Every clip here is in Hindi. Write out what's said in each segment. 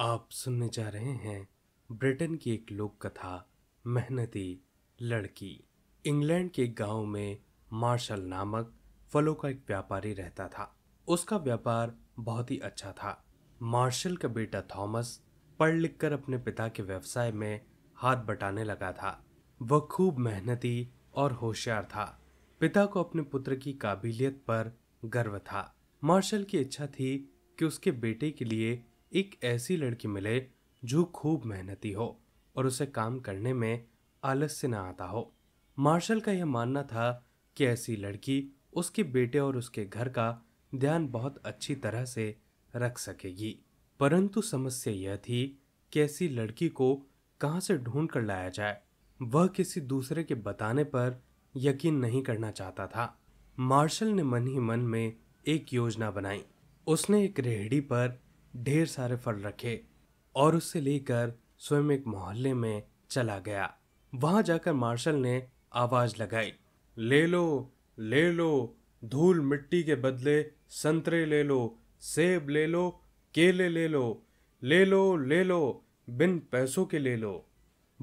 आप सुनने जा रहे हैं ब्रिटेन की एक लोक कथा मेहनती लड़की इंग्लैंड के गांव में मार्शल नामक फलों का एक व्यापारी रहता था उसका व्यापार बहुत ही अच्छा था मार्शल का बेटा थॉमस पढ़ लिख कर अपने पिता के व्यवसाय में हाथ बटाने लगा था वह खूब मेहनती और होशियार था पिता को अपने पुत्र की काबिलियत पर गर्व था मार्शल की इच्छा थी कि उसके बेटे के लिए एक ऐसी लड़की मिले जो खूब मेहनती हो और उसे काम करने में आलस्य न आता हो मार्शल का यह मानना था कि ऐसी लड़की उसके बेटे और उसके घर का ध्यान बहुत अच्छी तरह से रख सकेगी परंतु समस्या यह थी कि ऐसी लड़की को कहाँ से ढूंढ कर लाया जाए वह किसी दूसरे के बताने पर यकीन नहीं करना चाहता था मार्शल ने मन ही मन में एक योजना बनाई उसने एक रेहड़ी पर ढेर सारे फल रखे और उससे लेकर स्वयं एक मोहल्ले में चला गया वहां जाकर मार्शल ने आवाज लगाई ले लो ले लो धूल मिट्टी के बदले संतरे ले लो सेब ले लो केले ले लो ले लो ले लो बिन पैसों के ले लो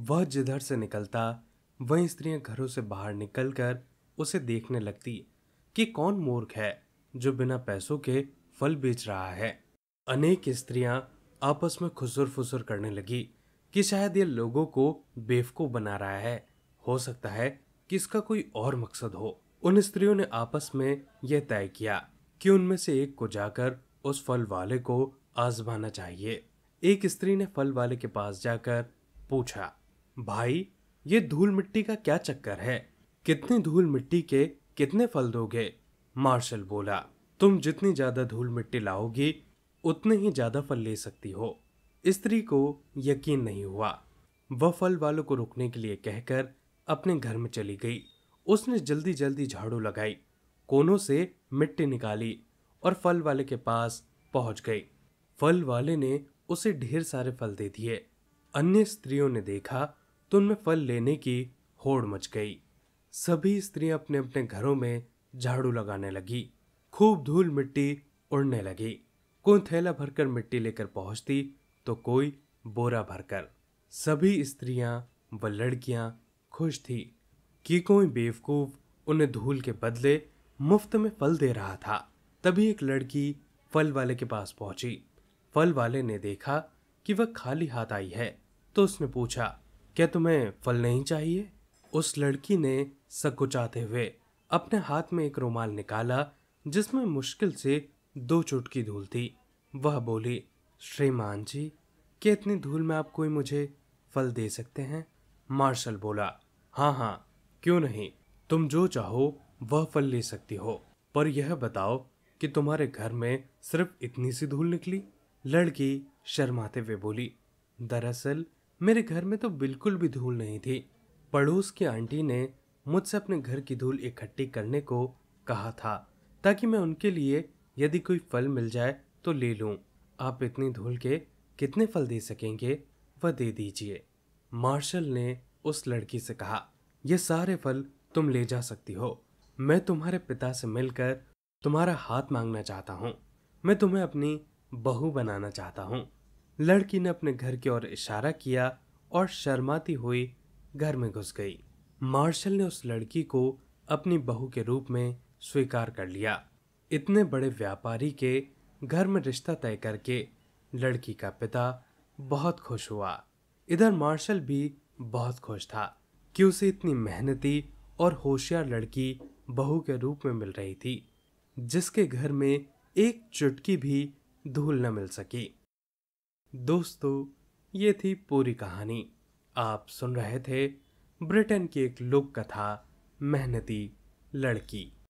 वह जिधर से निकलता वही स्त्रियां घरों से बाहर निकलकर उसे देखने लगती कि कौन मूर्ख है जो बिना पैसों के फल बेच रहा है अनेक स्त्रियां आपस में खुसुर फुसुर करने लगी कि शायद ये लोगों को बेवकूफ बना रहा है हो सकता है कि इसका कोई और मकसद हो उन स्त्रियों ने आपस में यह तय किया कि उनमें से एक को जाकर उस फल वाले को आजमाना चाहिए एक स्त्री ने फल वाले के पास जाकर पूछा भाई ये धूल मिट्टी का क्या चक्कर है कितनी धूल मिट्टी के कितने फल दोगे मार्शल बोला तुम जितनी ज्यादा धूल मिट्टी लाओगी उतने ही ज़्यादा फल ले सकती हो स्त्री को यकीन नहीं हुआ वह फल वालों को रुकने के लिए कहकर अपने घर में चली गई उसने जल्दी जल्दी झाड़ू लगाई कोनों से मिट्टी निकाली और फल वाले के पास पहुंच गई फल वाले ने उसे ढेर सारे फल दे दिए अन्य स्त्रियों ने देखा तो उनमें फल लेने की होड़ मच गई सभी स्त्रियां अपने अपने घरों में झाड़ू लगाने लगी खूब धूल मिट्टी उड़ने लगी कोई थैला भरकर मिट्टी लेकर पहुंचती तो कोई बोरा भरकर सभी स्त्रियां व लड़कियां खुश थी कि कोई बेवकूफ उन्हें धूल के बदले मुफ्त में फल दे रहा था तभी एक लड़की फल वाले के पास पहुंची फल वाले ने देखा कि वह खाली हाथ आई है तो उसने पूछा क्या तुम्हें फल नहीं चाहिए उस लड़की ने सकुचाते हुए अपने हाथ में एक रुमाल निकाला जिसमें मुश्किल से दो चुटकी धूल थी वह बोली श्रीमान जी क्या इतनी धूल में आप कोई मुझे फल दे सकते हैं मार्शल बोला हाँ हाँ क्यों नहीं तुम जो चाहो वह फल ले सकती हो पर यह बताओ कि तुम्हारे घर में सिर्फ इतनी सी धूल निकली लड़की शर्माते हुए बोली दरअसल मेरे घर में तो बिल्कुल भी धूल नहीं थी पड़ोस की आंटी ने मुझसे अपने घर की धूल इकट्ठी करने को कहा था ताकि मैं उनके लिए यदि कोई फल मिल जाए तो ले लूं आप इतनी धूल के कितने फल दे सकेंगे वह दे दीजिए मार्शल ने उस लड़की से कहा यह सारे फल तुम ले जा सकती हो मैं तुम्हारे पिता से मिलकर तुम्हारा हाथ मांगना चाहता हूँ मैं तुम्हें अपनी बहू बनाना चाहता हूँ लड़की ने अपने घर की ओर इशारा किया और शर्माती हुई घर में घुस गई मार्शल ने उस लड़की को अपनी बहू के रूप में स्वीकार कर लिया इतने बड़े व्यापारी के घर में रिश्ता तय करके लड़की का पिता बहुत खुश हुआ इधर मार्शल भी बहुत खुश था कि उसे इतनी मेहनती और होशियार लड़की बहू के रूप में मिल रही थी जिसके घर में एक चुटकी भी धूल न मिल सकी दोस्तों ये थी पूरी कहानी आप सुन रहे थे ब्रिटेन की एक लोक कथा मेहनती लड़की